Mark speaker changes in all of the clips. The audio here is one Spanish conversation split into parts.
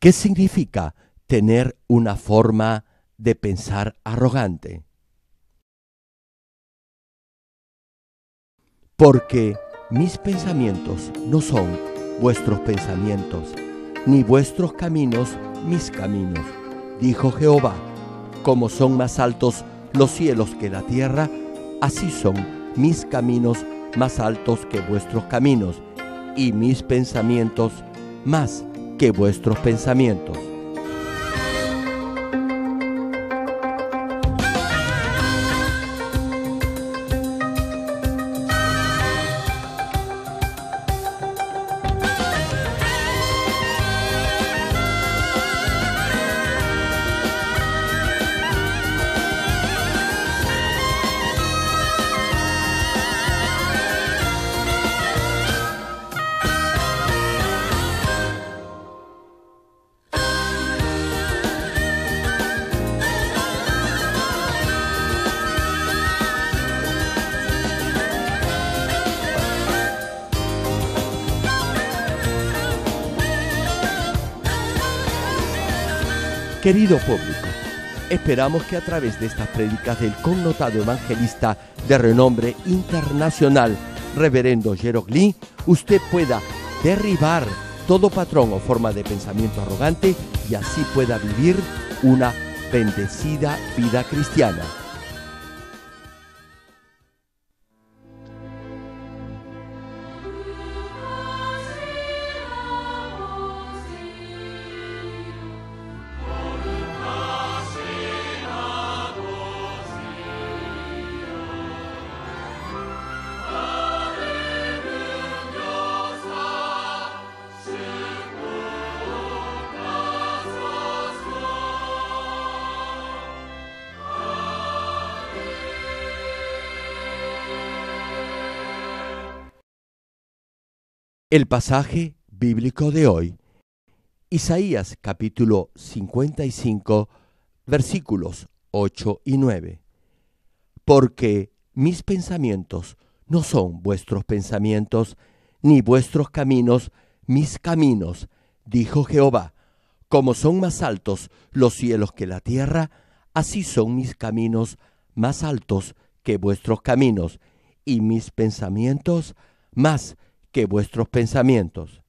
Speaker 1: ¿Qué significa tener una forma de pensar arrogante? Porque mis pensamientos no son vuestros pensamientos, ni vuestros caminos mis caminos, dijo Jehová. Como son más altos los cielos que la tierra, así son mis caminos más altos que vuestros caminos, y mis pensamientos más que vuestros pensamientos. Querido público, esperamos que a través de estas prédicas del connotado evangelista de renombre internacional, Reverendo Jeroglí, usted pueda derribar todo patrón o forma de pensamiento arrogante y así pueda vivir una bendecida vida cristiana. El pasaje bíblico de hoy, Isaías capítulo 55, versículos 8 y 9. Porque mis pensamientos no son vuestros pensamientos, ni vuestros caminos mis caminos, dijo Jehová. Como son más altos los cielos que la tierra, así son mis caminos más altos que vuestros caminos, y mis pensamientos más vuestros pensamientos.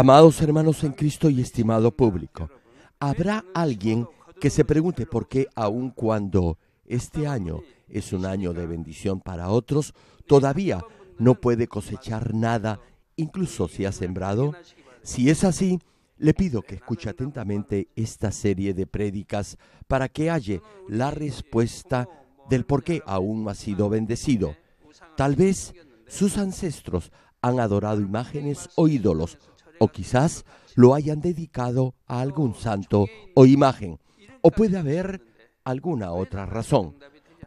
Speaker 1: Amados hermanos en Cristo y estimado público, habrá alguien que se pregunte por qué aun cuando este año es un año de bendición para otros, todavía no puede cosechar nada, incluso si ha sembrado. Si es así, le pido que escuche atentamente esta serie de prédicas para que halle la respuesta del por qué aún no ha sido bendecido. Tal vez sus ancestros han adorado imágenes o ídolos o quizás lo hayan dedicado a algún santo o imagen, o puede haber alguna otra razón.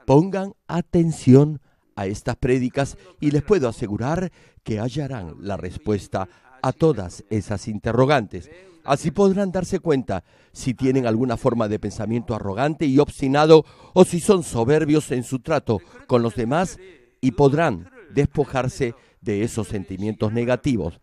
Speaker 1: Pongan atención a estas prédicas y les puedo asegurar que hallarán la respuesta a todas esas interrogantes. Así podrán darse cuenta si tienen alguna forma de pensamiento arrogante y obstinado o si son soberbios en su trato con los demás y podrán despojarse de esos sentimientos negativos.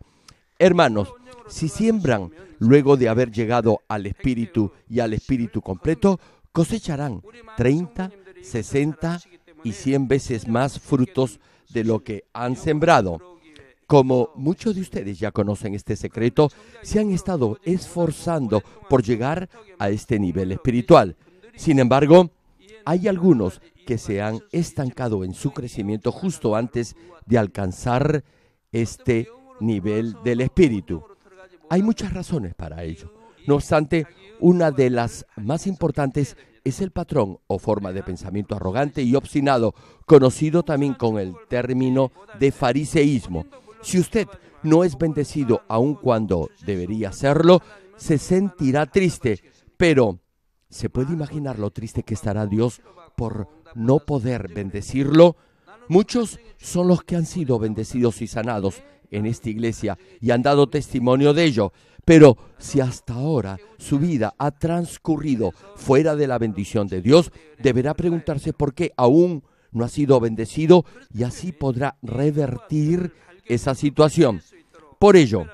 Speaker 1: Hermanos, si siembran luego de haber llegado al espíritu y al espíritu completo, cosecharán 30, 60 y 100 veces más frutos de lo que han sembrado. Como muchos de ustedes ya conocen este secreto, se han estado esforzando por llegar a este nivel espiritual. Sin embargo, hay algunos que se han estancado en su crecimiento justo antes de alcanzar este nivel del espíritu. Hay muchas razones para ello. No obstante, una de las más importantes es el patrón o forma de pensamiento arrogante y obstinado, conocido también con el término de fariseísmo. Si usted no es bendecido aun cuando debería serlo, se sentirá triste, pero ¿se puede imaginar lo triste que estará Dios por no poder bendecirlo? Muchos son los que han sido bendecidos y sanados en esta iglesia y han dado testimonio de ello. Pero si hasta ahora su vida ha transcurrido fuera de la bendición de Dios, deberá preguntarse por qué aún no ha sido bendecido y así podrá revertir esa situación. Por ello,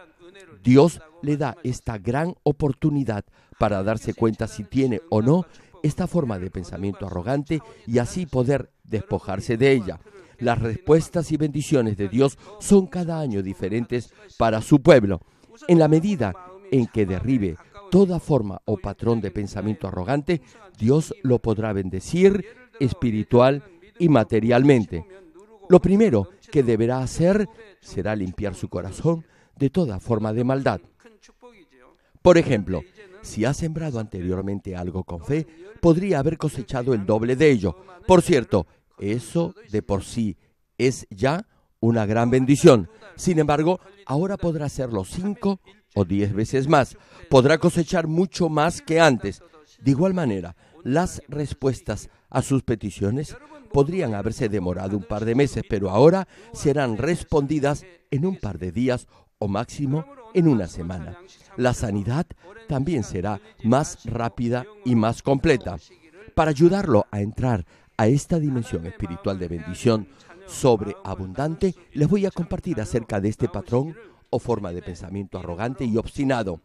Speaker 1: Dios le da esta gran oportunidad para darse cuenta si tiene o no esta forma de pensamiento arrogante y así poder despojarse de ella. Las respuestas y bendiciones de Dios son cada año diferentes para su pueblo. En la medida en que derribe toda forma o patrón de pensamiento arrogante, Dios lo podrá bendecir espiritual y materialmente. Lo primero que deberá hacer será limpiar su corazón de toda forma de maldad. Por ejemplo, si ha sembrado anteriormente algo con fe, podría haber cosechado el doble de ello. Por cierto, eso de por sí es ya una gran bendición. Sin embargo, ahora podrá hacerlo cinco o diez veces más. Podrá cosechar mucho más que antes. De igual manera, las respuestas a sus peticiones podrían haberse demorado un par de meses, pero ahora serán respondidas en un par de días o máximo en una semana. La sanidad también será más rápida y más completa. Para ayudarlo a entrar a esta dimensión espiritual de bendición sobreabundante les voy a compartir acerca de este patrón o forma de pensamiento arrogante y obstinado.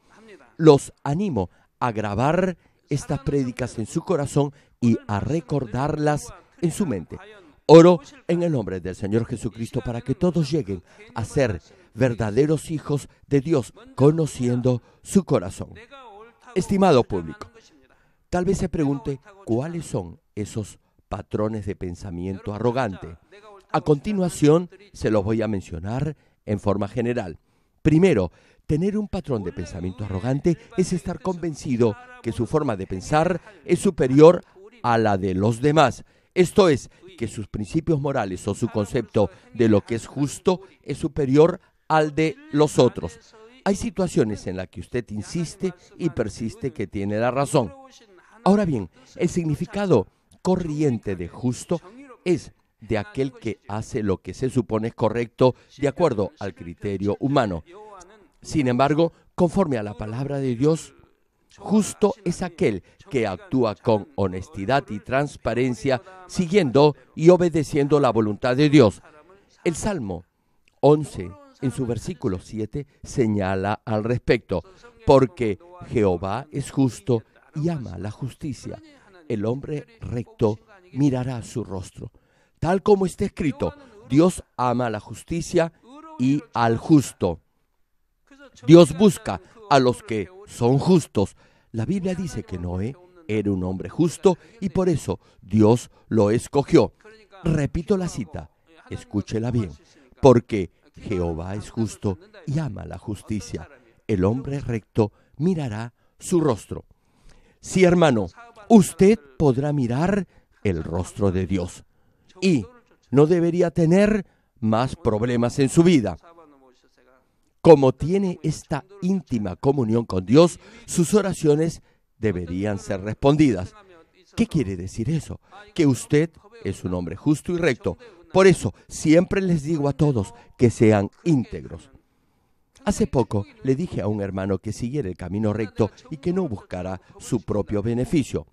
Speaker 1: Los animo a grabar estas prédicas en su corazón y a recordarlas en su mente. Oro en el nombre del Señor Jesucristo para que todos lleguen a ser verdaderos hijos de Dios, conociendo su corazón. Estimado público, tal vez se pregunte cuáles son esos patrones de pensamiento arrogante. A continuación se los voy a mencionar en forma general. Primero, tener un patrón de pensamiento arrogante es estar convencido que su forma de pensar es superior a la de los demás. Esto es, que sus principios morales o su concepto de lo que es justo es superior al de los otros. Hay situaciones en las que usted insiste y persiste que tiene la razón. Ahora bien, el significado corriente de justo es de aquel que hace lo que se supone es correcto de acuerdo al criterio humano. Sin embargo, conforme a la palabra de Dios, justo es aquel que actúa con honestidad y transparencia, siguiendo y obedeciendo la voluntad de Dios. El Salmo 11, en su versículo 7, señala al respecto, porque Jehová es justo y ama la justicia el hombre recto mirará su rostro. Tal como está escrito, Dios ama la justicia y al justo. Dios busca a los que son justos. La Biblia dice que Noé era un hombre justo y por eso Dios lo escogió. Repito la cita, escúchela bien, porque Jehová es justo y ama la justicia. El hombre recto mirará su rostro. Sí, hermano, usted podrá mirar el rostro de Dios y no debería tener más problemas en su vida. Como tiene esta íntima comunión con Dios, sus oraciones deberían ser respondidas. ¿Qué quiere decir eso? Que usted es un hombre justo y recto. Por eso siempre les digo a todos que sean íntegros. Hace poco le dije a un hermano que siguiera el camino recto y que no buscara su propio beneficio.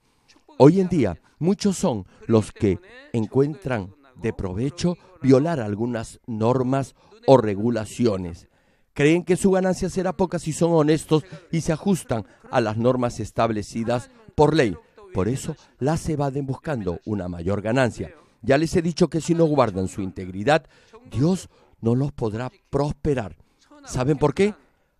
Speaker 1: Hoy en día, muchos son los que encuentran de provecho violar algunas normas o regulaciones. Creen que su ganancia será poca si son honestos y se ajustan a las normas establecidas por ley. Por eso las evaden buscando una mayor ganancia. Ya les he dicho que si no guardan su integridad, Dios no los podrá prosperar. ¿Saben por qué?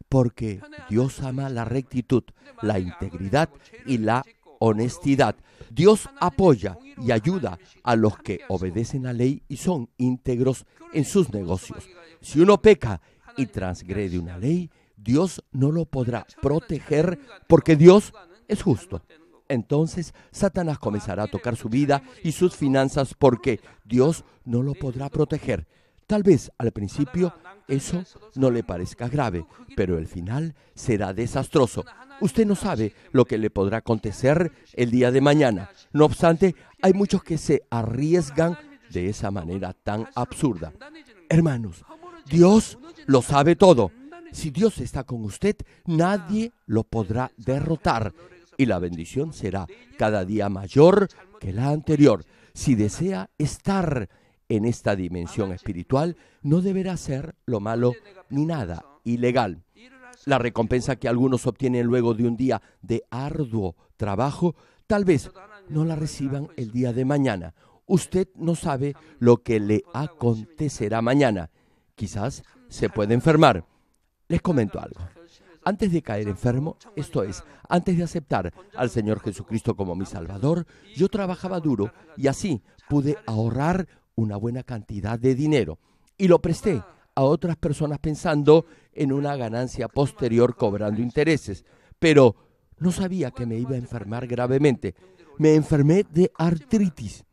Speaker 1: Porque Dios ama la rectitud, la integridad y la honestidad. Dios apoya y ayuda a los que obedecen la ley y son íntegros en sus negocios. Si uno peca y transgrede una ley, Dios no lo podrá proteger porque Dios es justo. Entonces Satanás comenzará a tocar su vida y sus finanzas porque Dios no lo podrá proteger. Tal vez al principio eso no le parezca grave, pero el final será desastroso. Usted no sabe lo que le podrá acontecer el día de mañana. No obstante, hay muchos que se arriesgan de esa manera tan absurda. Hermanos, Dios lo sabe todo. Si Dios está con usted, nadie lo podrá derrotar y la bendición será cada día mayor que la anterior. Si desea estar en esta dimensión espiritual, no deberá hacer lo malo ni nada ilegal. La recompensa que algunos obtienen luego de un día de arduo trabajo, tal vez no la reciban el día de mañana. Usted no sabe lo que le acontecerá mañana. Quizás se puede enfermar. Les comento algo antes de caer enfermo, esto es, antes de aceptar al Señor Jesucristo como mi Salvador, yo trabajaba duro y así pude ahorrar una buena cantidad de dinero. Y lo presté a otras personas pensando en una ganancia posterior cobrando intereses. Pero no sabía que me iba a enfermar gravemente. Me enfermé de artritis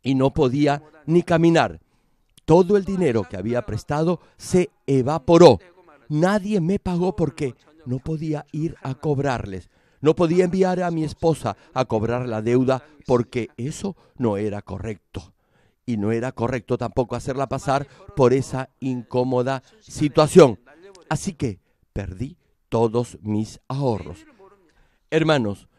Speaker 1: y no podía ni caminar. Todo el dinero que había prestado se evaporó. Nadie me pagó porque no podía ir a cobrarles. No podía enviar a mi esposa a cobrar la deuda porque eso no era correcto y no era correcto tampoco hacerla pasar por esa incómoda situación. Así que perdí todos mis ahorros. Hermanos,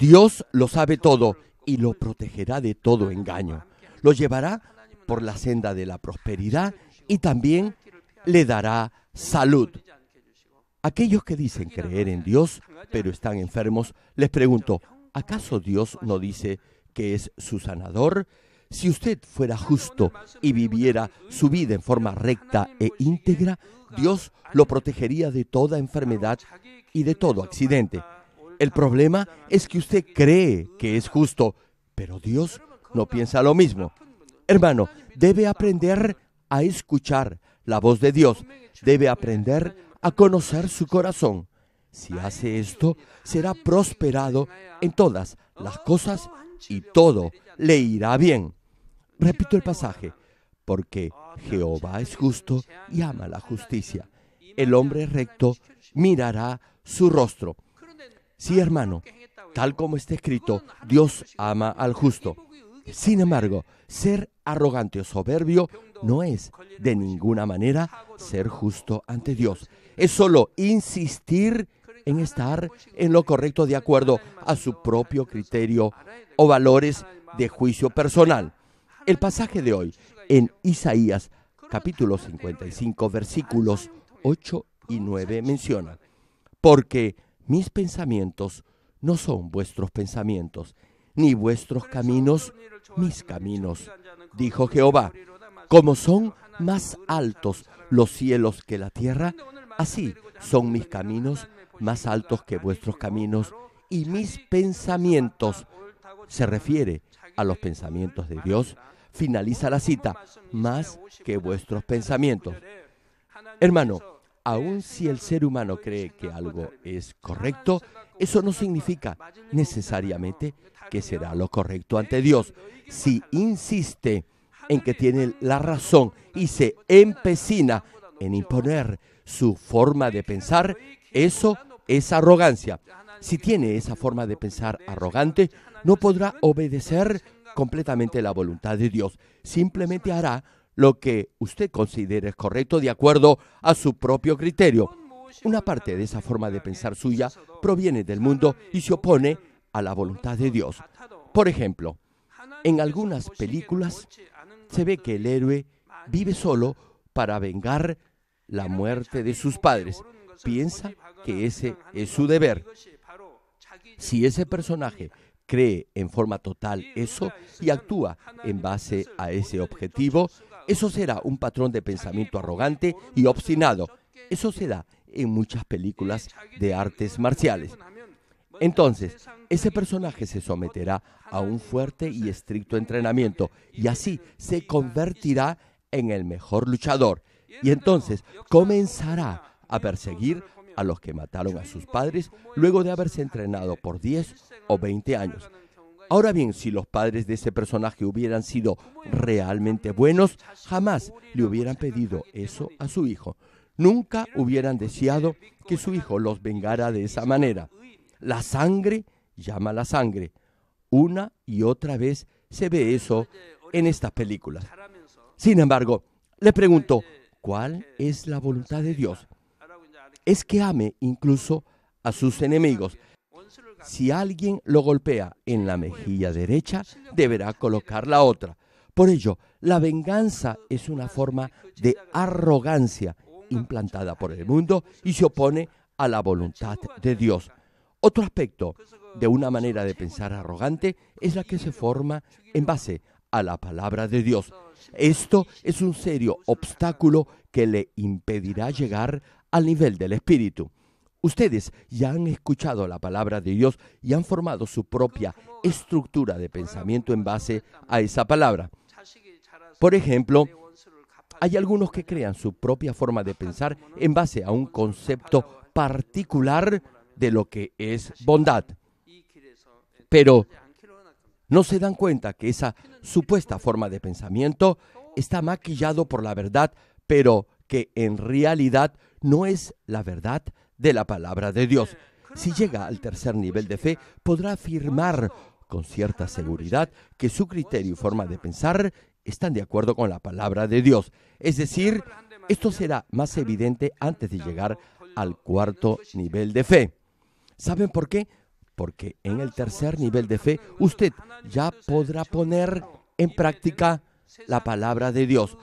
Speaker 1: Dios lo sabe todo y lo protegerá de todo engaño. Lo llevará por la senda de la prosperidad y también le dará salud. Aquellos que dicen creer en Dios, pero están enfermos, les pregunto, ¿acaso Dios no dice que es su sanador? Si usted fuera justo y viviera su vida en forma recta e íntegra, Dios lo protegería de toda enfermedad y de todo accidente. El problema es que usted cree que es justo, pero Dios no piensa lo mismo. Hermano, debe aprender a escuchar la voz de Dios. Debe aprender a conocer su corazón. Si hace esto, será prosperado en todas las cosas y todo le irá bien. Repito el pasaje, porque Jehová es justo y ama la justicia. El hombre recto mirará su rostro. Sí, hermano, tal como está escrito, Dios ama al justo. Sin embargo, ser arrogante o soberbio no es de ninguna manera ser justo ante Dios. Es solo insistir en estar en lo correcto de acuerdo a su propio criterio o valores de juicio personal. El pasaje de hoy en Isaías capítulo 55 versículos 8 y 9 menciona, porque mis pensamientos no son vuestros pensamientos, ni vuestros caminos mis caminos, dijo Jehová. Como son más altos los cielos que la tierra, así son mis caminos más altos que vuestros caminos y mis pensamientos. Se refiere a los pensamientos de Dios finaliza la cita, más que vuestros pensamientos. Hermano, aun si el ser humano cree que algo es correcto, eso no significa necesariamente que será lo correcto ante Dios. Si insiste en que tiene la razón y se empecina en imponer su forma de pensar, eso es arrogancia. Si tiene esa forma de pensar arrogante, no podrá obedecer completamente la voluntad de Dios. Simplemente hará lo que usted considere correcto de acuerdo a su propio criterio. Una parte de esa forma de pensar suya proviene del mundo y se opone a la voluntad de Dios. Por ejemplo, en algunas películas se ve que el héroe vive solo para vengar la muerte de sus padres. Piensa que ese es su deber. Si ese personaje cree en forma total eso y actúa en base a ese objetivo, eso será un patrón de pensamiento arrogante y obstinado. Eso se da en muchas películas de artes marciales. Entonces, ese personaje se someterá a un fuerte y estricto entrenamiento y así se convertirá en el mejor luchador. Y entonces comenzará a perseguir a los que mataron a sus padres luego de haberse entrenado por 10 o 20 años. Ahora bien, si los padres de ese personaje hubieran sido realmente buenos, jamás le hubieran pedido eso a su hijo. Nunca hubieran deseado que su hijo los vengara de esa manera. La sangre llama la sangre. Una y otra vez se ve eso en estas películas. Sin embargo, le pregunto, ¿cuál es la voluntad de Dios? es que ame incluso a sus enemigos. Si alguien lo golpea en la mejilla derecha, deberá colocar la otra. Por ello, la venganza es una forma de arrogancia implantada por el mundo y se opone a la voluntad de Dios. Otro aspecto de una manera de pensar arrogante es la que se forma en base a la palabra de Dios. Esto es un serio obstáculo que le impedirá llegar al nivel del espíritu. Ustedes ya han escuchado la palabra de Dios y han formado su propia estructura de pensamiento en base a esa palabra. Por ejemplo, hay algunos que crean su propia forma de pensar en base a un concepto particular de lo que es bondad. Pero no se dan cuenta que esa supuesta forma de pensamiento está maquillado por la verdad, pero que en realidad no es la verdad de la palabra de Dios. Si llega al tercer nivel de fe, podrá afirmar con cierta seguridad que su criterio y forma de pensar están de acuerdo con la palabra de Dios. Es decir, esto será más evidente antes de llegar al cuarto nivel de fe. ¿Saben por qué? Porque en el tercer nivel de fe usted ya podrá poner en práctica la palabra de Dios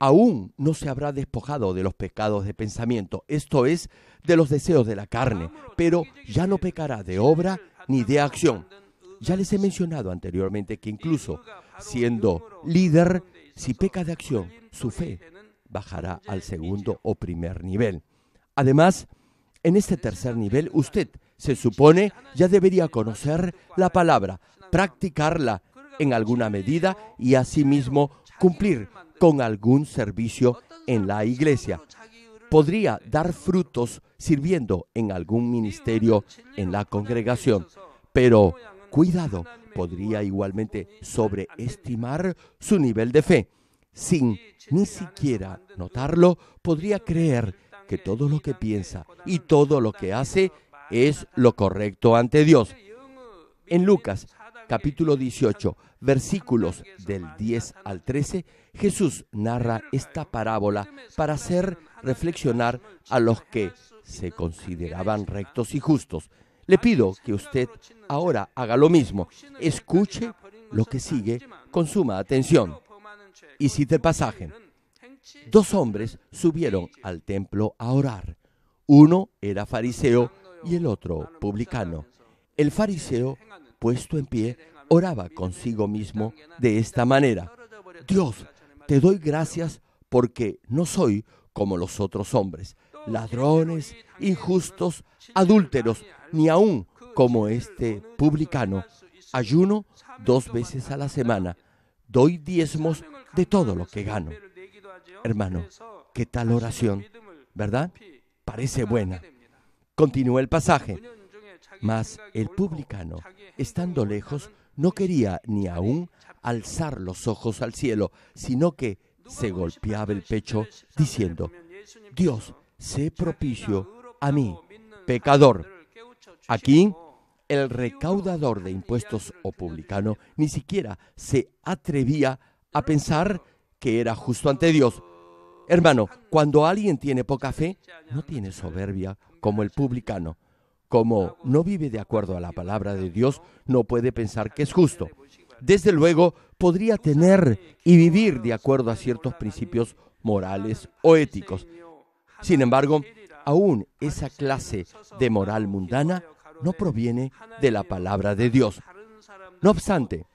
Speaker 1: aún no se habrá despojado de los pecados de pensamiento, esto es, de los deseos de la carne, pero ya no pecará de obra ni de acción. Ya les he mencionado anteriormente que incluso siendo líder, si peca de acción, su fe bajará al segundo o primer nivel. Además, en este tercer nivel, usted se supone ya debería conocer la palabra, practicarla en alguna medida y asimismo cumplir con algún servicio en la iglesia. Podría dar frutos sirviendo en algún ministerio en la congregación, pero cuidado, podría igualmente sobreestimar su nivel de fe. Sin ni siquiera notarlo, podría creer que todo lo que piensa y todo lo que hace es lo correcto ante Dios. En Lucas capítulo 18, versículos del 10 al 13, Jesús narra esta parábola para hacer reflexionar a los que se consideraban rectos y justos. Le pido que usted ahora haga lo mismo. Escuche lo que sigue con suma atención. Y cite el pasaje. Dos hombres subieron al templo a orar. Uno era fariseo y el otro publicano. El fariseo, puesto en pie, oraba consigo mismo de esta manera. Dios, te doy gracias porque no soy como los otros hombres, ladrones, injustos, adúlteros, ni aún como este publicano. Ayuno dos veces a la semana, doy diezmos de todo lo que gano. Hermano, qué tal oración, ¿verdad? Parece buena. Continúa el pasaje. Mas el publicano, estando lejos, no quería ni aún alzar los ojos al cielo, sino que se golpeaba el pecho diciendo, Dios, sé propicio a mí, pecador. Aquí, el recaudador de impuestos o publicano ni siquiera se atrevía a pensar que era justo ante Dios. Hermano, cuando alguien tiene poca fe, no tiene soberbia como el publicano como no vive de acuerdo a la palabra de Dios, no puede pensar que es justo. Desde luego, podría tener y vivir de acuerdo a ciertos principios morales o éticos. Sin embargo, aún esa clase de moral mundana no proviene de la palabra de Dios. No obstante,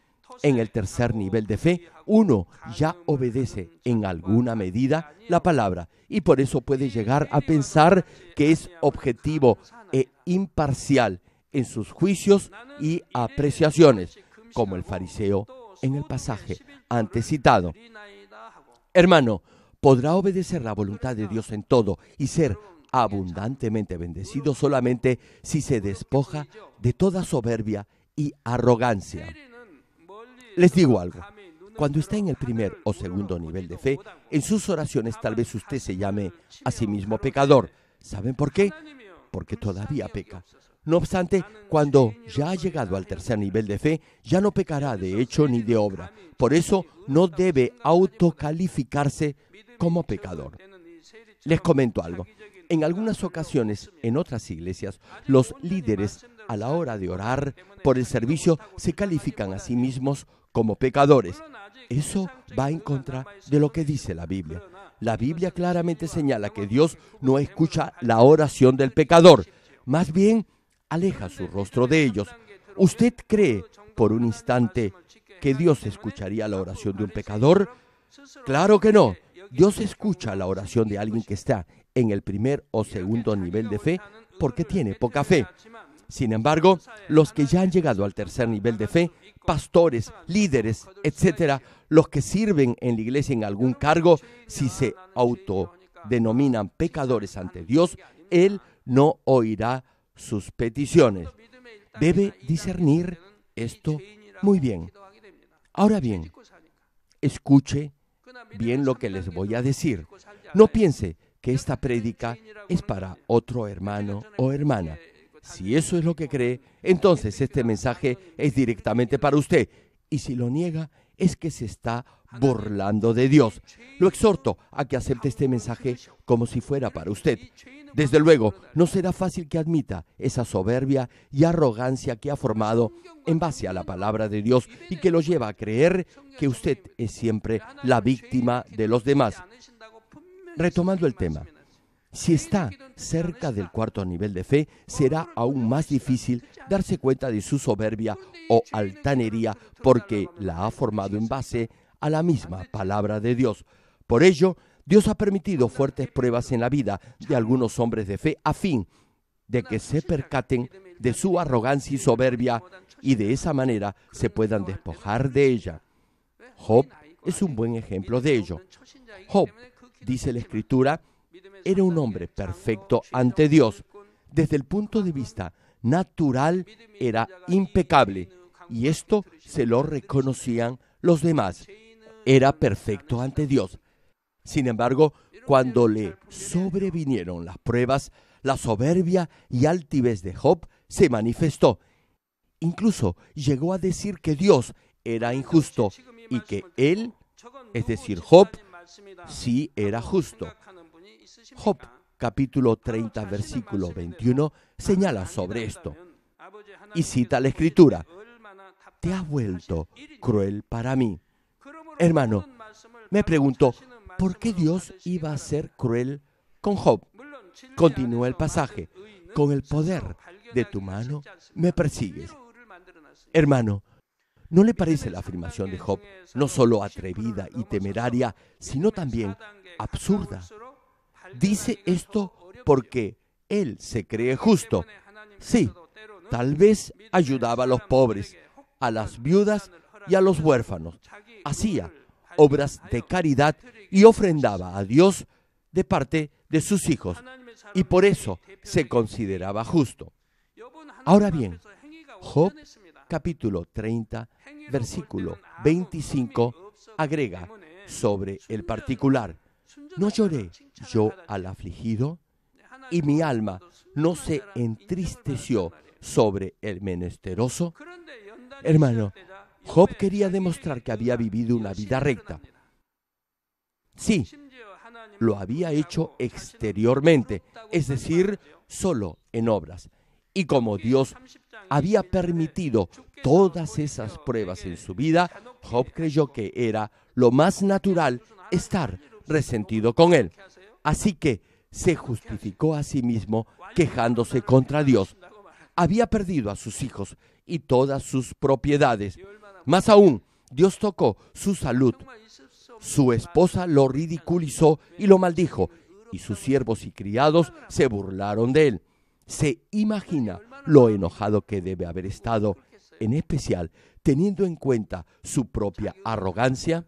Speaker 1: en el tercer nivel de fe, uno ya obedece en alguna medida la palabra y por eso puede llegar a pensar que es objetivo e imparcial en sus juicios y apreciaciones, como el fariseo en el pasaje antes citado. Hermano, podrá obedecer la voluntad de Dios en todo y ser abundantemente bendecido solamente si se despoja de toda soberbia y arrogancia. Les digo algo. Cuando está en el primer o segundo nivel de fe, en sus oraciones tal vez usted se llame a sí mismo pecador. ¿Saben por qué? Porque todavía peca. No obstante, cuando ya ha llegado al tercer nivel de fe, ya no pecará de hecho ni de obra. Por eso no debe autocalificarse como pecador. Les comento algo. En algunas ocasiones, en otras iglesias, los líderes a la hora de orar por el servicio se califican a sí mismos como pecadores. Eso va en contra de lo que dice la Biblia. La Biblia claramente señala que Dios no escucha la oración del pecador, más bien aleja su rostro de ellos. ¿Usted cree por un instante que Dios escucharía la oración de un pecador? Claro que no. Dios escucha la oración de alguien que está en el primer o segundo nivel de fe porque tiene poca fe. Sin embargo, los que ya han llegado al tercer nivel de fe, pastores, líderes, etcétera, los que sirven en la iglesia en algún cargo, si se autodenominan pecadores ante Dios, Él no oirá sus peticiones. Debe discernir esto muy bien. Ahora bien, escuche bien lo que les voy a decir. No piense que esta prédica es para otro hermano o hermana. Si eso es lo que cree, entonces este mensaje es directamente para usted. Y si lo niega, es que se está burlando de Dios. Lo exhorto a que acepte este mensaje como si fuera para usted. Desde luego, no será fácil que admita esa soberbia y arrogancia que ha formado en base a la palabra de Dios y que lo lleva a creer que usted es siempre la víctima de los demás. Retomando el tema, si está cerca del cuarto nivel de fe, será aún más difícil darse cuenta de su soberbia o altanería porque la ha formado en base a la misma palabra de Dios. Por ello, Dios ha permitido fuertes pruebas en la vida de algunos hombres de fe a fin de que se percaten de su arrogancia y soberbia y de esa manera se puedan despojar de ella. Job es un buen ejemplo de ello. Job, dice la Escritura, era un hombre perfecto ante Dios. Desde el punto de vista natural era impecable y esto se lo reconocían los demás. Era perfecto ante Dios. Sin embargo, cuando le sobrevinieron las pruebas, la soberbia y altivez de Job se manifestó. Incluso llegó a decir que Dios era injusto y que él, es decir, Job, sí era justo. Job capítulo 30 versículo 21 señala sobre esto y cita la escritura, te has vuelto cruel para mí. Hermano, me pregunto, ¿por qué Dios iba a ser cruel con Job? Continúa el pasaje, con el poder de tu mano me persigues. Hermano, ¿no le parece la afirmación de Job no solo atrevida y temeraria, sino también absurda dice esto porque él se cree justo. Sí, tal vez ayudaba a los pobres, a las viudas y a los huérfanos. Hacía obras de caridad y ofrendaba a Dios de parte de sus hijos y por eso se consideraba justo. Ahora bien, Job capítulo 30 versículo 25 agrega sobre el particular, no lloré yo al afligido? Y mi alma no se entristeció sobre el menesteroso. Hermano, Job quería demostrar que había vivido una vida recta. Sí, lo había hecho exteriormente, es decir, solo en obras. Y como Dios había permitido todas esas pruebas en su vida, Job creyó que era lo más natural estar resentido con él. Así que se justificó a sí mismo quejándose contra Dios. Había perdido a sus hijos y todas sus propiedades. Más aún, Dios tocó su salud. Su esposa lo ridiculizó y lo maldijo, y sus siervos y criados se burlaron de él. Se imagina lo enojado que debe haber estado, en especial teniendo en cuenta su propia arrogancia.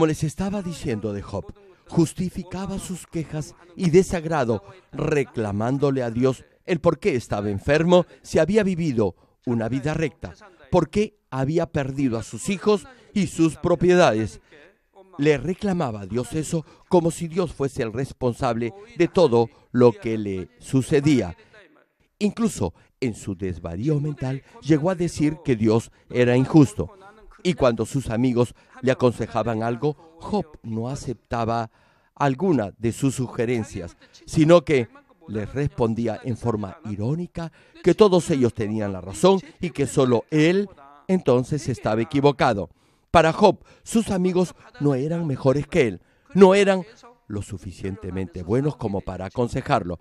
Speaker 1: Como les estaba diciendo de Job, justificaba sus quejas y desagrado, reclamándole a Dios el por qué estaba enfermo, si había vivido una vida recta, por qué había perdido a sus hijos y sus propiedades. Le reclamaba a Dios eso como si Dios fuese el responsable de todo lo que le sucedía. Incluso en su desvarío mental llegó a decir que Dios era injusto. Y cuando sus amigos le aconsejaban algo, Job no aceptaba alguna de sus sugerencias, sino que les respondía en forma irónica que todos ellos tenían la razón y que solo él entonces estaba equivocado. Para Job, sus amigos no eran mejores que él, no eran lo suficientemente buenos como para aconsejarlo.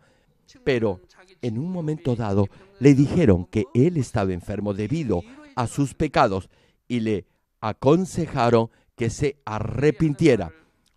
Speaker 1: Pero en un momento dado le dijeron que él estaba enfermo debido a sus pecados y le aconsejaron que se arrepintiera.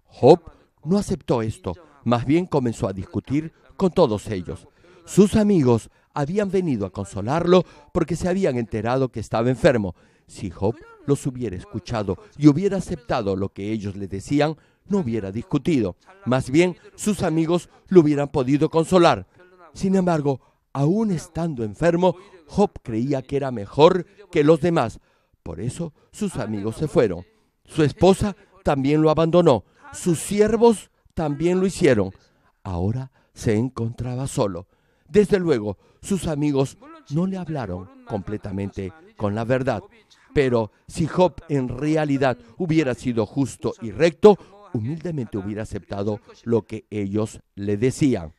Speaker 1: Job no aceptó esto, más bien comenzó a discutir con todos ellos. Sus amigos habían venido a consolarlo porque se habían enterado que estaba enfermo. Si Job los hubiera escuchado y hubiera aceptado lo que ellos le decían, no hubiera discutido. Más bien, sus amigos lo hubieran podido consolar. Sin embargo, aún estando enfermo, Job creía que era mejor que los demás, por eso sus ah, amigos se fueron. Su esposa también lo abandonó. Sus siervos también lo hicieron. Ahora se encontraba solo. Desde luego, sus amigos no le hablaron completamente con la verdad. Pero si Job en realidad hubiera sido justo y recto, humildemente hubiera aceptado lo que ellos le decían.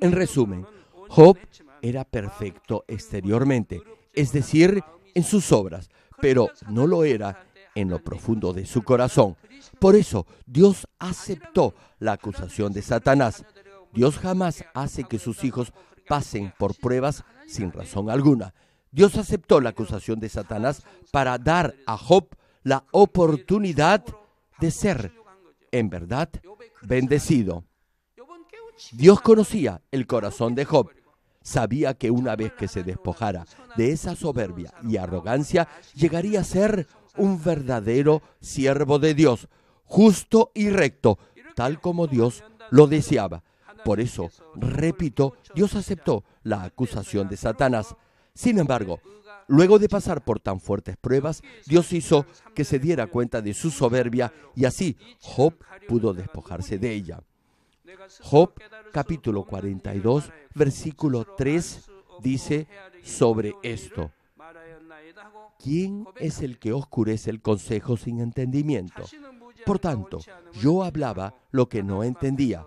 Speaker 1: En resumen, Job era perfecto exteriormente, es decir, en sus obras, pero no lo era en lo profundo de su corazón. Por eso Dios aceptó la acusación de Satanás. Dios jamás hace que sus hijos pasen por pruebas sin razón alguna. Dios aceptó la acusación de Satanás para dar a Job la oportunidad de ser, en verdad, bendecido. Dios conocía el corazón de Job sabía que una vez que se despojara de esa soberbia y arrogancia, llegaría a ser un verdadero siervo de Dios, justo y recto, tal como Dios lo deseaba. Por eso, repito, Dios aceptó la acusación de Satanás. Sin embargo, luego de pasar por tan fuertes pruebas, Dios hizo que se diera cuenta de su soberbia y así Job pudo despojarse de ella. Job capítulo 42, versículo 3 dice sobre esto. ¿Quién es el que oscurece el consejo sin entendimiento? Por tanto, yo hablaba lo que no entendía,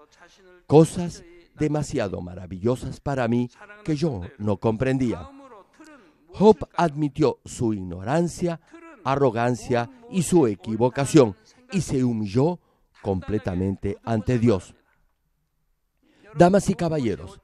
Speaker 1: cosas demasiado maravillosas para mí que yo no comprendía. Job admitió su ignorancia, arrogancia y su equivocación y se humilló completamente ante Dios. Damas y caballeros,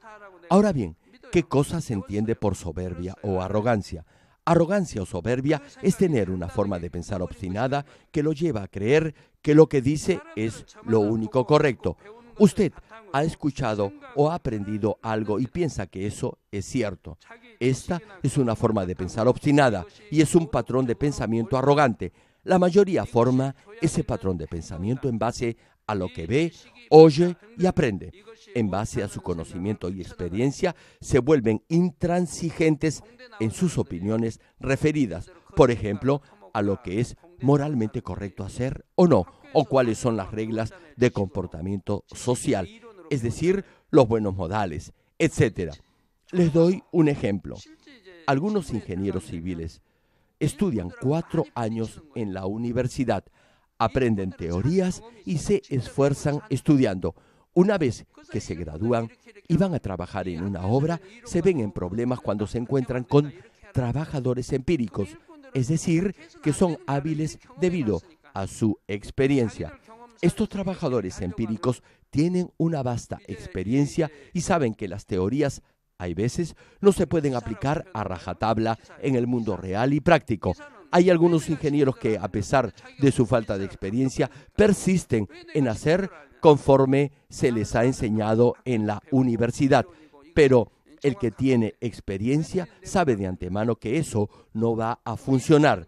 Speaker 1: ahora bien, ¿qué cosa se entiende por soberbia o arrogancia? Arrogancia o soberbia es tener una forma de pensar obstinada que lo lleva a creer que lo que dice es lo único correcto. Usted ha escuchado o ha aprendido algo y piensa que eso es cierto. Esta es una forma de pensar obstinada y es un patrón de pensamiento arrogante. La mayoría forma ese patrón de pensamiento en base a lo que ve, oye y aprende. En base a su conocimiento y experiencia, se vuelven intransigentes en sus opiniones referidas, por ejemplo, a lo que es moralmente correcto hacer o no, o cuáles son las reglas de comportamiento social, es decir, los buenos modales, etc. Les doy un ejemplo. Algunos ingenieros civiles estudian cuatro años en la universidad aprenden teorías y se esfuerzan estudiando. Una vez que se gradúan y van a trabajar en una obra, se ven en problemas cuando se encuentran con trabajadores empíricos, es decir, que son hábiles debido a su experiencia. Estos trabajadores empíricos tienen una vasta experiencia y saben que las teorías hay veces no se pueden aplicar a rajatabla en el mundo real y práctico. Hay algunos ingenieros que, a pesar de su falta de experiencia, persisten en hacer conforme se les ha enseñado en la universidad. Pero el que tiene experiencia sabe de antemano que eso no va a funcionar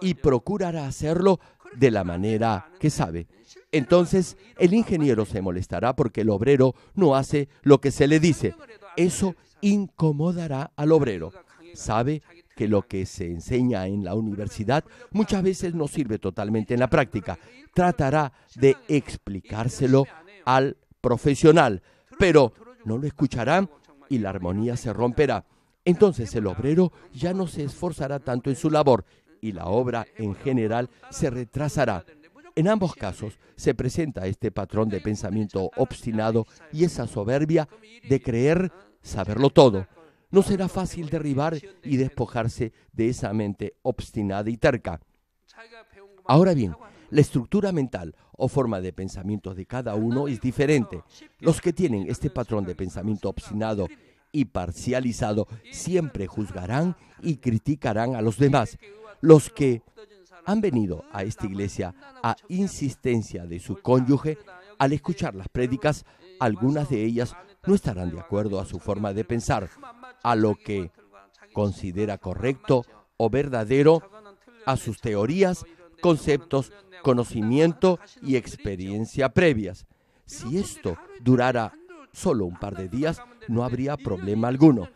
Speaker 1: y procurará hacerlo de la manera que sabe. Entonces el ingeniero se molestará porque el obrero no hace lo que se le dice. Eso incomodará al obrero. Sabe que lo que se enseña en la universidad muchas veces no sirve totalmente en la práctica. Tratará de explicárselo al profesional, pero no lo escucharán y la armonía se romperá. Entonces el obrero ya no se esforzará tanto en su labor y la obra en general se retrasará. En ambos casos se presenta este patrón de pensamiento obstinado y esa soberbia de creer saberlo todo. No será fácil derribar y despojarse de esa mente obstinada y terca. Ahora bien, la estructura mental o forma de pensamiento de cada uno es diferente. Los que tienen este patrón de pensamiento obstinado y parcializado siempre juzgarán y criticarán a los demás. Los que han venido a esta iglesia a insistencia de su cónyuge, al escuchar las prédicas, algunas de ellas no estarán de acuerdo a su forma de pensar, a lo que considera correcto o verdadero, a sus teorías, conceptos, conocimiento y experiencia previas. Si esto durara solo un par de días, no habría problema alguno.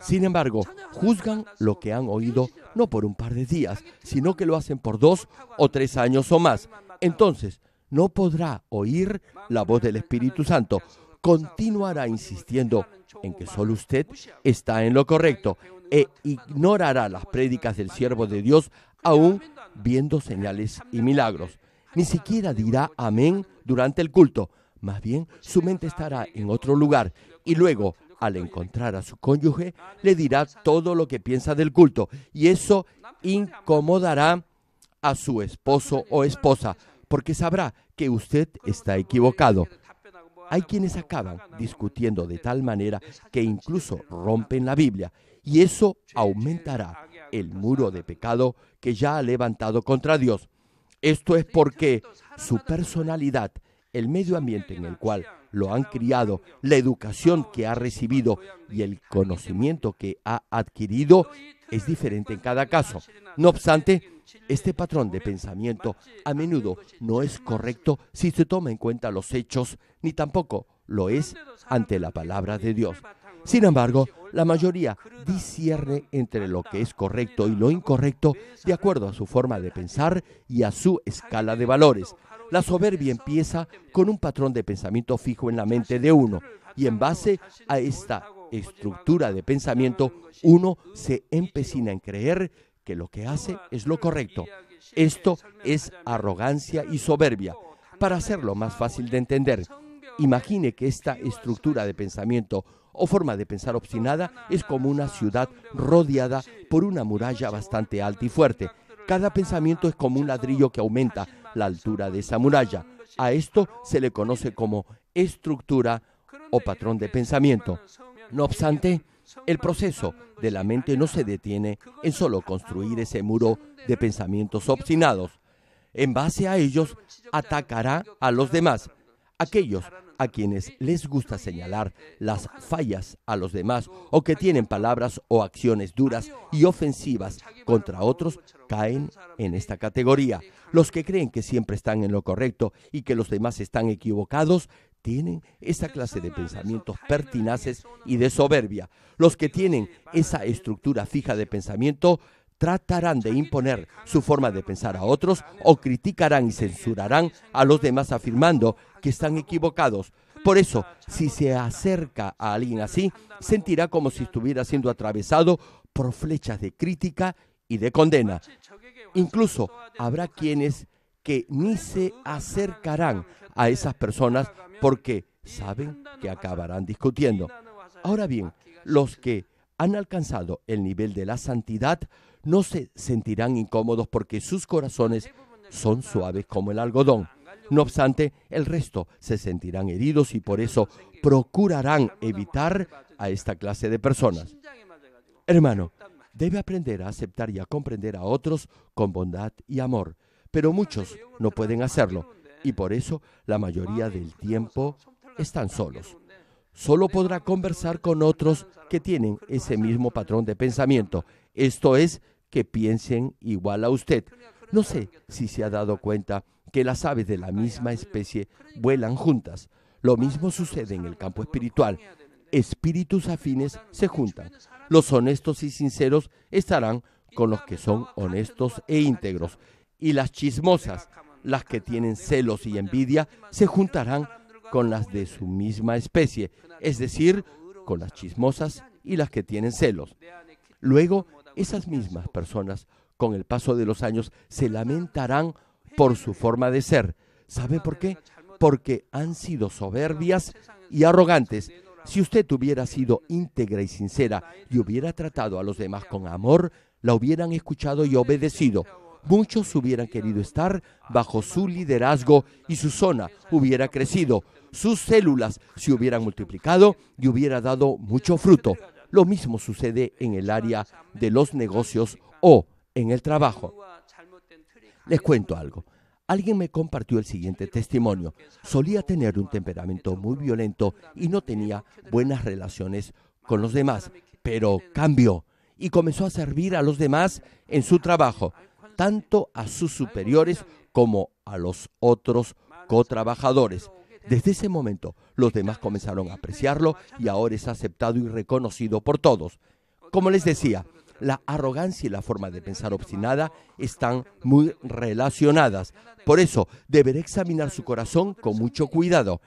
Speaker 1: Sin embargo, juzgan lo que han oído no por un par de días, sino que lo hacen por dos o tres años o más. Entonces, no podrá oír la voz del Espíritu Santo. Continuará insistiendo en que solo usted está en lo correcto e ignorará las prédicas del siervo de Dios aún viendo señales y milagros. Ni siquiera dirá amén durante el culto, más bien su mente estará en otro lugar y luego, al encontrar a su cónyuge, le dirá todo lo que piensa del culto y eso incomodará a su esposo o esposa porque sabrá que usted está equivocado. Hay quienes acaban discutiendo de tal manera que incluso rompen la Biblia y eso aumentará el muro de pecado que ya ha levantado contra Dios. Esto es porque su personalidad, el medio ambiente en el cual lo han criado, la educación que ha recibido y el conocimiento que ha adquirido es diferente en cada caso. No obstante, este patrón de pensamiento a menudo no es correcto si se toma en cuenta los hechos, ni tampoco lo es ante la palabra de Dios. Sin embargo, la mayoría discierne entre lo que es correcto y lo incorrecto de acuerdo a su forma de pensar y a su escala de valores. La soberbia empieza con un patrón de pensamiento fijo en la mente de uno y en base a esta estructura de pensamiento, uno se empecina en creer que lo que hace es lo correcto. Esto es arrogancia y soberbia. Para hacerlo más fácil de entender, imagine que esta estructura de pensamiento o forma de pensar obstinada es como una ciudad rodeada por una muralla bastante alta y fuerte. Cada pensamiento es como un ladrillo que aumenta la altura de esa muralla. A esto se le conoce como estructura o patrón de pensamiento. No obstante, el proceso de la mente no se detiene en solo construir ese muro de pensamientos obstinados. En base a ellos, atacará a los demás, aquellos a quienes les gusta señalar las fallas a los demás o que tienen palabras o acciones duras y ofensivas contra otros caen en esta categoría. Los que creen que siempre están en lo correcto y que los demás están equivocados tienen esa clase de pensamientos pertinaces y de soberbia, los que tienen esa estructura fija de pensamiento, tratarán de imponer su forma de pensar a otros o criticarán y censurarán a los demás afirmando que están equivocados. Por eso, si se acerca a alguien así, sentirá como si estuviera siendo atravesado por flechas de crítica y de condena. Incluso habrá quienes que ni se acercarán a esas personas porque saben que acabarán discutiendo. Ahora bien, los que han alcanzado el nivel de la santidad no se sentirán incómodos porque sus corazones son suaves como el algodón. No obstante, el resto se sentirán heridos y por eso procurarán evitar a esta clase de personas. Hermano, debe aprender a aceptar y a comprender a otros con bondad y amor, pero muchos no pueden hacerlo y por eso la mayoría del tiempo están solos. Solo podrá conversar con otros que tienen ese mismo patrón de pensamiento, esto es, que piensen igual a usted. No sé si se ha dado cuenta que las aves de la misma especie vuelan juntas. Lo mismo sucede en el campo espiritual. Espíritus afines se juntan. Los honestos y sinceros estarán con los que son honestos e íntegros. Y las chismosas las que tienen celos y envidia se juntarán con las de su misma especie, es decir, con las chismosas y las que tienen celos. Luego, esas mismas personas, con el paso de los años, se lamentarán por su forma de ser. ¿Sabe por qué? Porque han sido soberbias y arrogantes. Si usted hubiera sido íntegra y sincera y hubiera tratado a los demás con amor, la hubieran escuchado y obedecido muchos hubieran querido estar bajo su liderazgo y su zona hubiera crecido, sus células se hubieran multiplicado y hubiera dado mucho fruto. Lo mismo sucede en el área de los negocios o en el trabajo. Les cuento algo. Alguien me compartió el siguiente testimonio. Solía tener un temperamento muy violento y no tenía buenas relaciones con los demás, pero cambió y comenzó a servir a los demás en su trabajo tanto a sus superiores como a los otros cotrabajadores. Desde ese momento, los demás comenzaron a apreciarlo y ahora es aceptado y reconocido por todos. Como les decía, la arrogancia y la forma de pensar obstinada están muy relacionadas. Por eso, deberá examinar su corazón con mucho cuidado.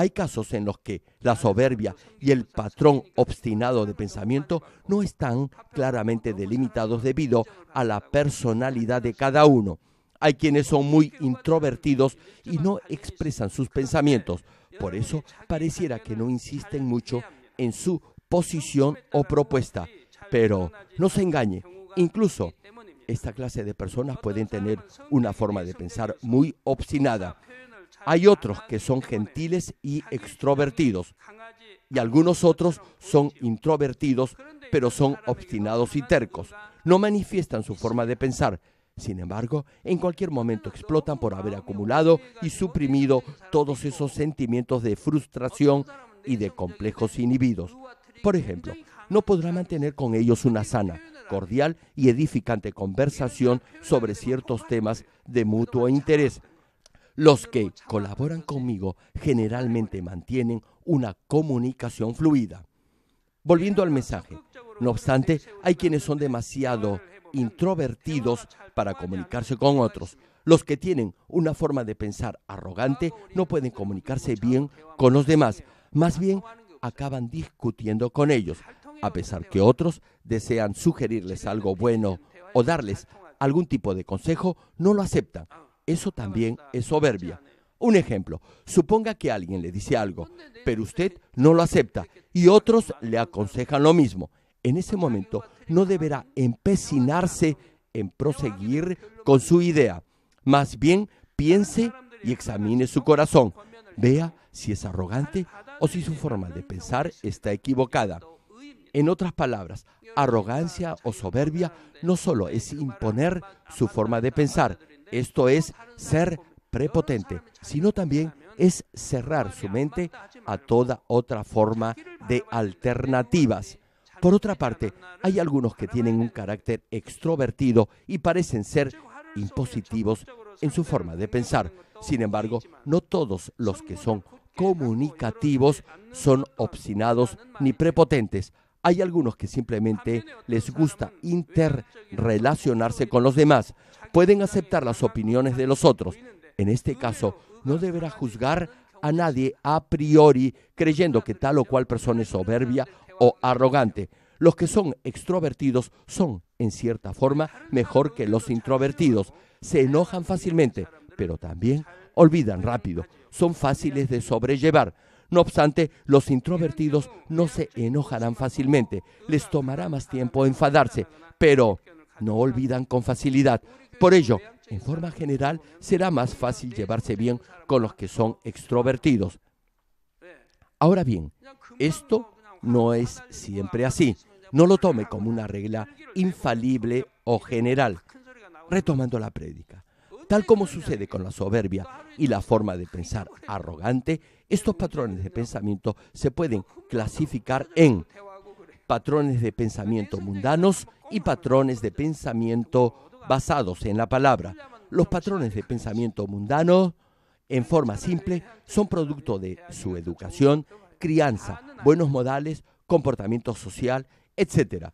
Speaker 1: Hay casos en los que la soberbia y el patrón obstinado de pensamiento no están claramente delimitados debido a la personalidad de cada uno. Hay quienes son muy introvertidos y no expresan sus pensamientos. Por eso pareciera que no insisten mucho en su posición o propuesta. Pero no se engañe, incluso esta clase de personas pueden tener una forma de pensar muy obstinada. Hay otros que son gentiles y extrovertidos, y algunos otros son introvertidos, pero son obstinados y tercos. No manifiestan su forma de pensar. Sin embargo, en cualquier momento explotan por haber acumulado y suprimido todos esos sentimientos de frustración y de complejos inhibidos. Por ejemplo, no podrá mantener con ellos una sana, cordial y edificante conversación sobre ciertos temas de mutuo interés los que colaboran conmigo generalmente mantienen una comunicación fluida. Volviendo al mensaje, no obstante, hay quienes son demasiado introvertidos para comunicarse con otros. Los que tienen una forma de pensar arrogante no pueden comunicarse bien con los demás, más bien acaban discutiendo con ellos, a pesar que otros desean sugerirles algo bueno o darles algún tipo de consejo, no lo aceptan eso también es soberbia. Un ejemplo, suponga que alguien le dice algo, pero usted no lo acepta y otros le aconsejan lo mismo. En ese momento no deberá empecinarse en proseguir con su idea. Más bien piense y examine su corazón. Vea si es arrogante o si su forma de pensar está equivocada. En otras palabras, arrogancia o soberbia no solo es imponer su forma de pensar, esto es ser prepotente, sino también es cerrar su mente a toda otra forma de alternativas. Por otra parte, hay algunos que tienen un carácter extrovertido y parecen ser impositivos en su forma de pensar. Sin embargo, no todos los que son comunicativos son obstinados ni prepotentes. Hay algunos que simplemente les gusta interrelacionarse con los demás. Pueden aceptar las opiniones de los otros. En este caso, no deberá juzgar a nadie a priori creyendo que tal o cual persona es soberbia este o arrogante. Los que son extrovertidos son, en cierta forma, mejor que los introvertidos. Se enojan fácilmente, pero también olvidan rápido. Son fáciles de sobrellevar. No obstante, los introvertidos no se enojarán fácilmente, les tomará más tiempo enfadarse, pero no olvidan con facilidad. Por ello, en forma general, será más fácil llevarse bien con los que son extrovertidos. Ahora bien, esto no es siempre así. No lo tome como una regla infalible o general. Retomando la prédica, Tal como sucede con la soberbia y la forma de pensar arrogante, estos patrones de pensamiento se pueden clasificar en patrones de pensamiento mundanos y patrones de pensamiento basados en la palabra. Los patrones de pensamiento mundano, en forma simple, son producto de su educación, crianza, buenos modales, comportamiento social, etc.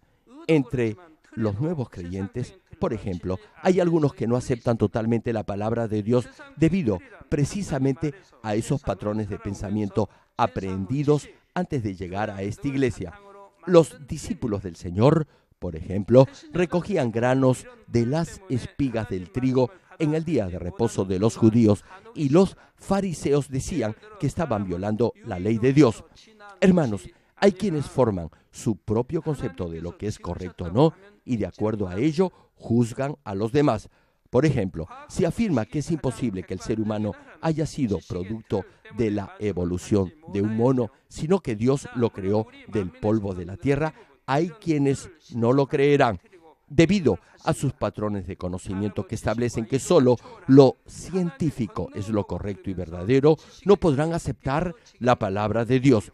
Speaker 1: Entre los nuevos creyentes, por ejemplo, hay algunos que no aceptan totalmente la palabra de Dios debido precisamente a esos patrones de pensamiento aprendidos antes de llegar a esta iglesia. Los discípulos del Señor, por ejemplo, recogían granos de las espigas del trigo en el día de reposo de los judíos y los fariseos decían que estaban violando la ley de Dios. Hermanos, hay quienes forman su propio concepto de lo que es correcto o no y de acuerdo a ello juzgan a los demás. Por ejemplo, si afirma que es imposible que el ser humano haya sido producto de la evolución de un mono, sino que Dios lo creó del polvo de la tierra. Hay quienes no lo creerán debido a sus patrones de conocimiento que establecen que solo lo científico es lo correcto y verdadero, no podrán aceptar la palabra de Dios.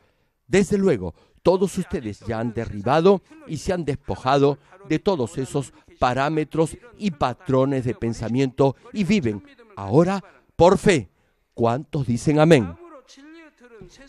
Speaker 1: Desde luego, todos ustedes ya han derribado y se han despojado de todos esos parámetros y patrones de pensamiento y viven ahora por fe. ¿Cuántos dicen amén?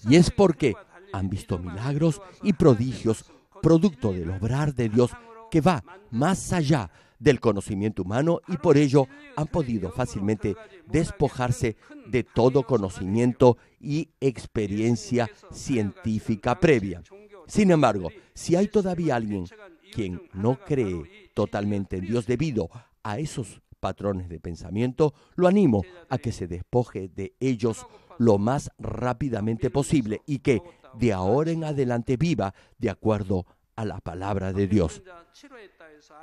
Speaker 1: Y es porque han visto milagros y prodigios, producto del obrar de Dios que va más allá del conocimiento humano y por ello han podido fácilmente despojarse de todo conocimiento y experiencia científica previa. Sin embargo, si hay todavía alguien quien no cree totalmente en Dios debido a esos patrones de pensamiento, lo animo a que se despoje de ellos lo más rápidamente posible y que de ahora en adelante viva de acuerdo a la palabra de Dios.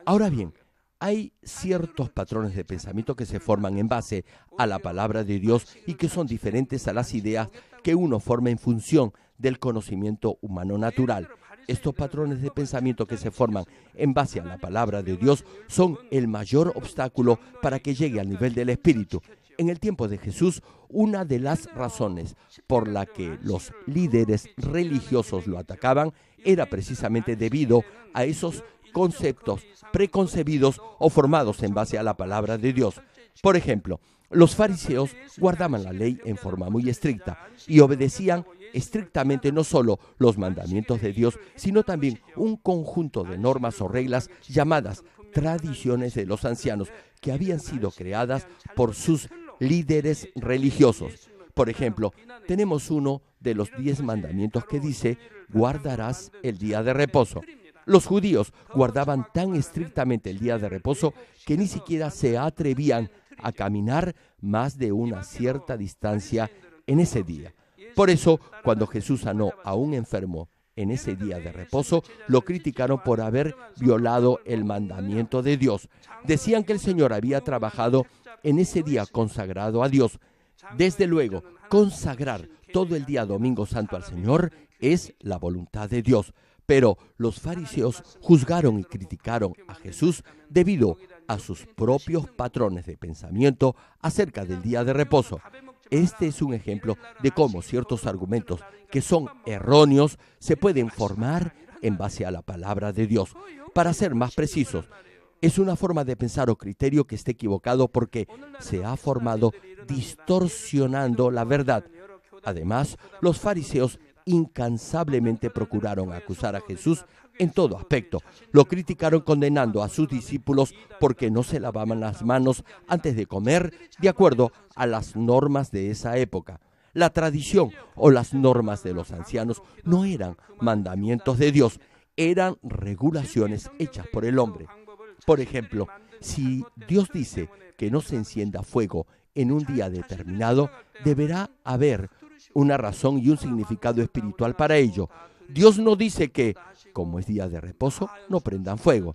Speaker 1: Ahora bien, hay ciertos patrones de pensamiento que se forman en base a la palabra de Dios y que son diferentes a las ideas que uno forma en función del conocimiento humano natural. Estos patrones de pensamiento que se forman en base a la palabra de Dios son el mayor obstáculo para que llegue al nivel del espíritu. En el tiempo de Jesús, una de las razones por la que los líderes religiosos lo atacaban era precisamente debido a esos conceptos preconcebidos o formados en base a la palabra de Dios. Por ejemplo, los fariseos guardaban la ley en forma muy estricta y obedecían estrictamente no solo los mandamientos de Dios, sino también un conjunto de normas o reglas llamadas tradiciones de los ancianos que habían sido creadas por sus líderes religiosos. Por ejemplo, tenemos uno de los diez mandamientos que dice, guardarás el día de reposo. Los judíos guardaban tan estrictamente el día de reposo que ni siquiera se atrevían a caminar más de una cierta distancia en ese día. Por eso, cuando Jesús sanó a un enfermo en ese día de reposo, lo criticaron por haber violado el mandamiento de Dios. Decían que el Señor había trabajado en ese día consagrado a Dios. Desde luego, consagrar todo el día domingo santo al Señor es la voluntad de Dios. Pero los fariseos juzgaron y criticaron a Jesús debido a sus propios patrones de pensamiento acerca del día de reposo. Este es un ejemplo de cómo ciertos argumentos que son erróneos se pueden formar en base a la palabra de Dios. Para ser más precisos, es una forma de pensar o criterio que está equivocado porque se ha formado distorsionando la verdad. Además, los fariseos incansablemente procuraron acusar a Jesús en todo aspecto. Lo criticaron condenando a sus discípulos porque no se lavaban las manos antes de comer de acuerdo a las normas de esa época. La tradición o las normas de los ancianos no eran mandamientos de Dios, eran regulaciones hechas por el hombre. Por ejemplo, si Dios dice que no se encienda fuego en un día determinado, deberá haber una razón y un significado espiritual para ello. Dios no dice que, como es día de reposo, no prendan fuego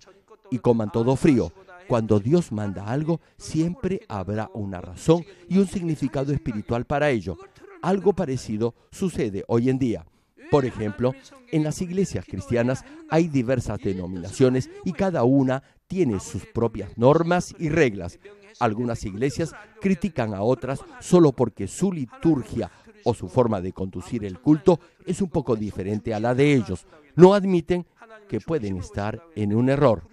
Speaker 1: y coman todo frío. Cuando Dios manda algo, siempre habrá una razón y un significado espiritual para ello. Algo parecido sucede hoy en día. Por ejemplo, en las iglesias cristianas hay diversas denominaciones y cada una tiene sus propias normas y reglas. Algunas iglesias critican a otras solo porque su liturgia o su forma de conducir el culto es un poco diferente a la de ellos. No admiten que pueden estar en un error.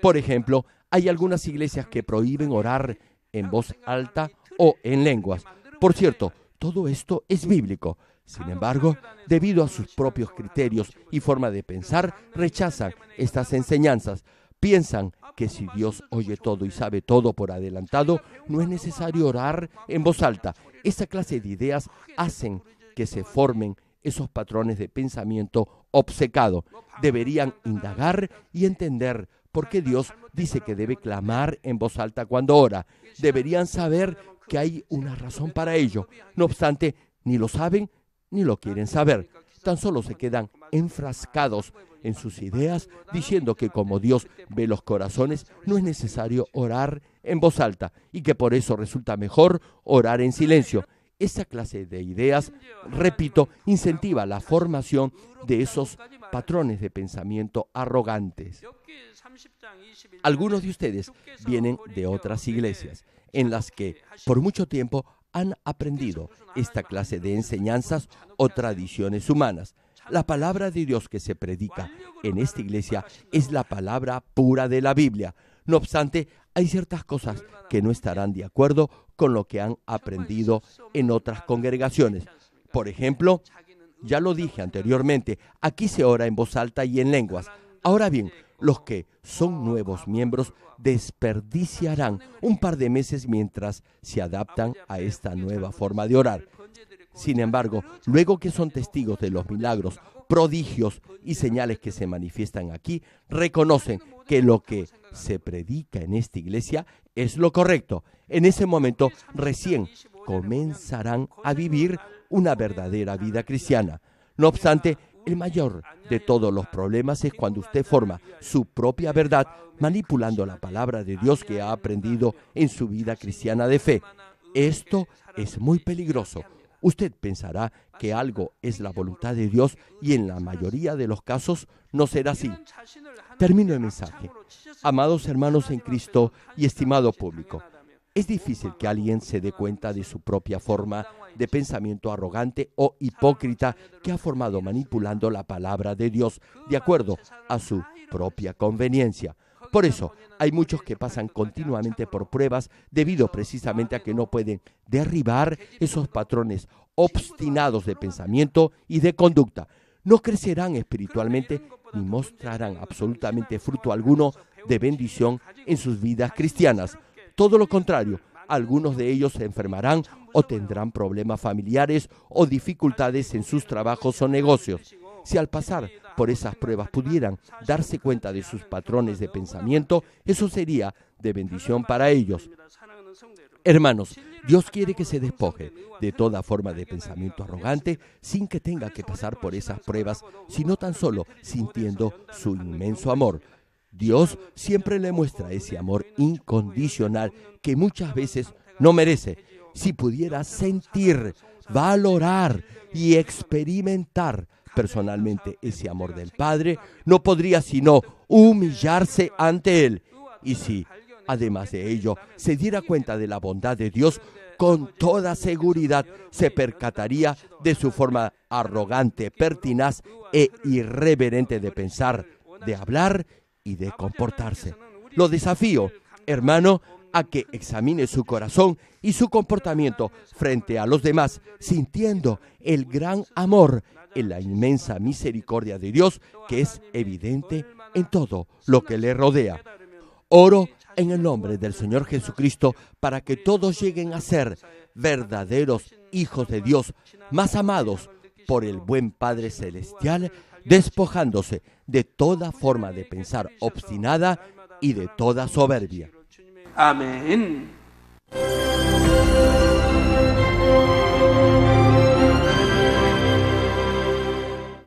Speaker 1: Por ejemplo, hay algunas iglesias que prohíben orar en voz alta o en lenguas. Por cierto, todo esto es bíblico. Sin embargo, debido a sus propios criterios y forma de pensar, rechazan estas enseñanzas. Piensan que si Dios oye todo y sabe todo por adelantado, no es necesario orar en voz alta. Esa clase de ideas hacen que se formen esos patrones de pensamiento obcecado. Deberían indagar y entender por qué Dios dice que debe clamar en voz alta cuando ora. Deberían saber que hay una razón para ello. No obstante, ni lo saben ni lo quieren saber. Tan solo se quedan enfrascados en sus ideas diciendo que como Dios ve los corazones, no es necesario orar en voz alta y que por eso resulta mejor orar en silencio. Esa clase de ideas, repito, incentiva la formación de esos patrones de pensamiento arrogantes. Algunos de ustedes vienen de otras iglesias en las que por mucho tiempo han aprendido esta clase de enseñanzas o tradiciones humanas. La palabra de Dios que se predica en esta iglesia es la palabra pura de la Biblia. No obstante, hay ciertas cosas que no estarán de acuerdo con lo que han aprendido en otras congregaciones. Por ejemplo, ya lo dije anteriormente, aquí se ora en voz alta y en lenguas. Ahora bien, los que son nuevos miembros desperdiciarán un par de meses mientras se adaptan a esta nueva forma de orar. Sin embargo, luego que son testigos de los milagros, prodigios y señales que se manifiestan aquí, reconocen que lo que se predica en esta iglesia es lo correcto. En ese momento recién comenzarán a vivir una verdadera vida cristiana. No obstante, el mayor de todos los problemas es cuando usted forma su propia verdad manipulando la palabra de Dios que ha aprendido en su vida cristiana de fe. Esto es muy peligroso Usted pensará que algo es la voluntad de Dios y en la mayoría de los casos no será así. Termino el mensaje. Amados hermanos en Cristo y estimado público, es difícil que alguien se dé cuenta de su propia forma de pensamiento arrogante o hipócrita que ha formado manipulando la palabra de Dios de acuerdo a su propia conveniencia. Por eso, hay muchos que pasan continuamente por pruebas debido precisamente a que no pueden derribar esos patrones obstinados de pensamiento y de conducta. No crecerán espiritualmente ni mostrarán absolutamente fruto alguno de bendición en sus vidas cristianas. Todo lo contrario, algunos de ellos se enfermarán o tendrán problemas familiares o dificultades en sus trabajos o negocios. Si al pasar por esas pruebas pudieran darse cuenta de sus patrones de pensamiento, eso sería de bendición para ellos. Hermanos, Dios quiere que se despoje de toda forma de pensamiento arrogante sin que tenga que pasar por esas pruebas, sino tan solo sintiendo su inmenso amor. Dios siempre le muestra ese amor incondicional que muchas veces no merece. Si pudiera sentir, valorar y experimentar personalmente ese amor del Padre, no podría sino humillarse ante Él. Y si, además de ello, se diera cuenta de la bondad de Dios, con toda seguridad se percataría de su forma arrogante, pertinaz e irreverente de pensar, de hablar y de comportarse. Lo desafío, hermano, a que examine su corazón y su comportamiento frente a los demás, sintiendo el gran amor en la inmensa misericordia de Dios que es evidente en todo lo que le rodea. Oro en el nombre del Señor Jesucristo para que todos lleguen a ser verdaderos hijos de Dios, más amados por el buen Padre Celestial, despojándose de toda forma de pensar obstinada y de toda soberbia.
Speaker 2: Amén.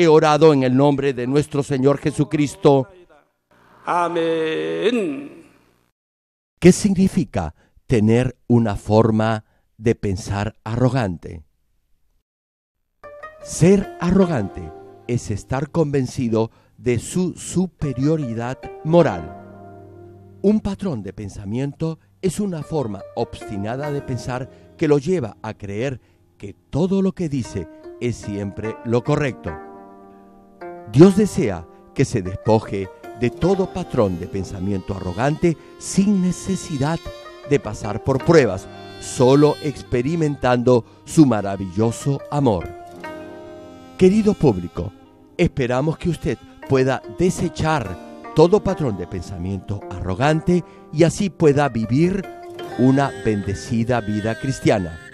Speaker 1: He orado en el nombre de nuestro Señor Jesucristo. Amén. ¿Qué significa tener una forma de pensar arrogante? Ser arrogante es estar convencido de su superioridad moral. Un patrón de pensamiento es una forma obstinada de pensar que lo lleva a creer que todo lo que dice es siempre lo correcto. Dios desea que se despoje de todo patrón de pensamiento arrogante sin necesidad de pasar por pruebas, solo experimentando su maravilloso amor. Querido público, esperamos que usted pueda desechar todo patrón de pensamiento arrogante y así pueda vivir una bendecida vida cristiana.